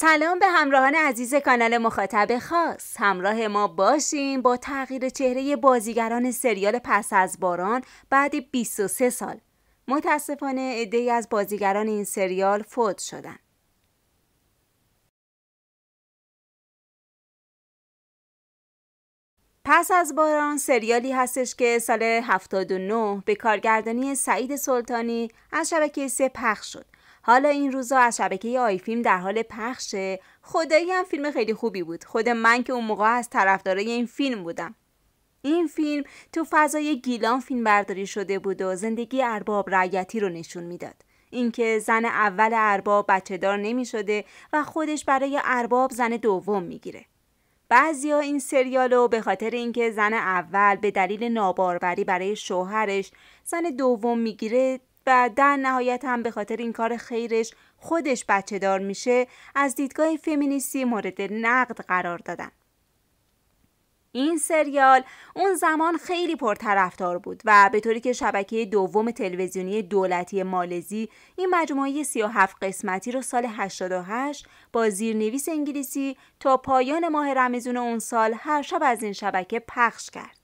سلام به همراهان عزیز کانال مخاطب خاص همراه ما باشیم با تغییر چهره بازیگران سریال پس از باران بعد 23 سال متاسفانه عدهای از بازیگران این سریال فوت شدند پس از باران سریالی هستش که سال 79 به کارگردانی سعید سلطانی از شبکه سه پخش شد حالا این روزا از شبکه آی فیلم در حال پخشه خدایی هم فیلم خیلی خوبی بود خود من که اون موقع از طرفدارای این فیلم بودم این فیلم تو فضای گیلان فیلم برداری شده بود و زندگی ارباب رعیتی رو نشون میداد اینکه زن اول ارباب بچه دار نمی شده و خودش برای ارباب زن دوم میگیره بعضیا این سریال رو به خاطر اینکه زن اول به دلیل ناباروری برای شوهرش زن دوم میگیره و در نهایت هم به خاطر این کار خیرش خودش بچه دار میشه از دیدگاه فمینیستی مورد نقد قرار دادن. این سریال اون زمان خیلی پرطرفدار بود و به طوری که شبکه دوم تلویزیونی دولتی مالزی این مجموعه 37 قسمتی رو سال 88 با زیرنویس انگلیسی تا پایان ماه رمزون اون سال هر شب از این شبکه پخش کرد.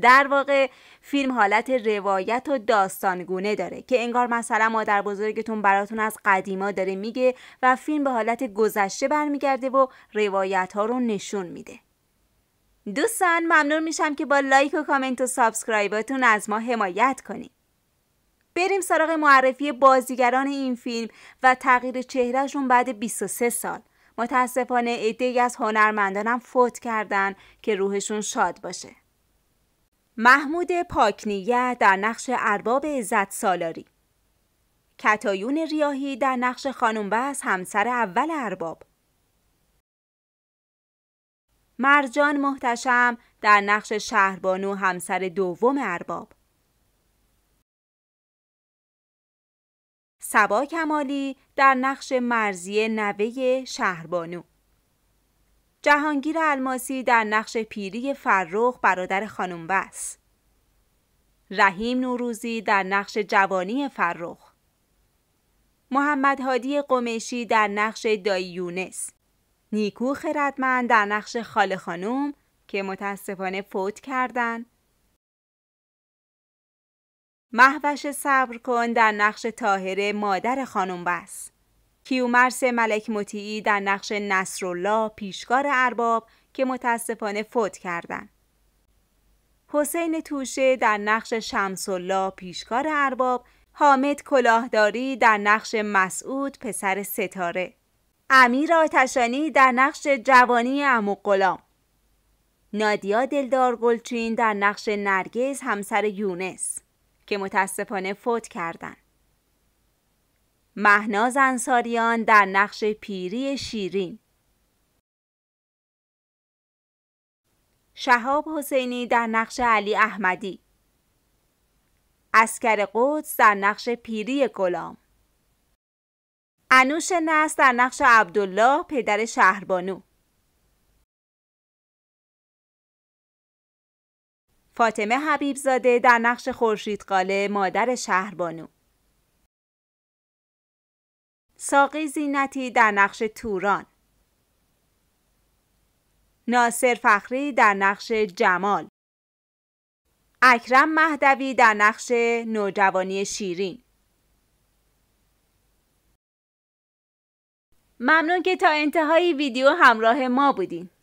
در واقع فیلم حالت روایت و داستانگونه داره که انگار مثلا مادر بزرگتون براتون از قدیما داره میگه و فیلم به حالت گذشته برمیگرده و روایت ها رو نشون میده دوستان ممنون میشم که با لایک و کامنت و سابسکرایباتون از ما حمایت کنید بریم سراغ معرفی بازیگران این فیلم و تغییر چهرهشون بعد 23 سال متاسفانه عدهای از هنرمندانم فوت کردن که روحشون شاد باشه محمود پاکنیه در نقش ارباب عزت سالاری کتایون ریاهی در نقش خانم بس همسر اول ارباب مرجان محتشم در نقش شهربانو همسر دوم ارباب سبا کمالی در نقش مرزی نوه شهربانو جهانگیر الماسی در نقش پیری فرخ برادر خانم بس. رحیم نوروزی در نقش جوانی فرخ. محمد هادی قمشی در نقش دایی یونس. نیکو خردمند در نقش خاله خانم که متاسفانه فوت کردند. محوش صبر کن در نقش تاهره مادر خانم بس. کیومرس ملک مطیعی در نقش نصرالله پیشکار ارباب که متاسفانه فوت کردند. حسین توشه در نقش شمسالله پیشکار ارباب حامد کلاهداری در نقش مسعود پسر ستاره امیر آتشانی در نقش جوانی عمو غلام نادیا دلدار گلچین در نقش نرگز همسر یونس که متاسفانه فوت کردند مهناز انصاریان در نقش پیری شیرین شهاب حسینی در نقش علی احمدی اسکر قدس در نقش پیری گلام انوش نست در نقش عبدالله پدر شهربانو فاطمه حبیبزاده در نقش خورشید قاله مادر شهربانو ساقی زینتی در نقش توران ناصر فخری در نقش جمال اکرم مهدوی در نقش نوجوانی شیرین ممنون که تا انتهای ویدیو همراه ما بودین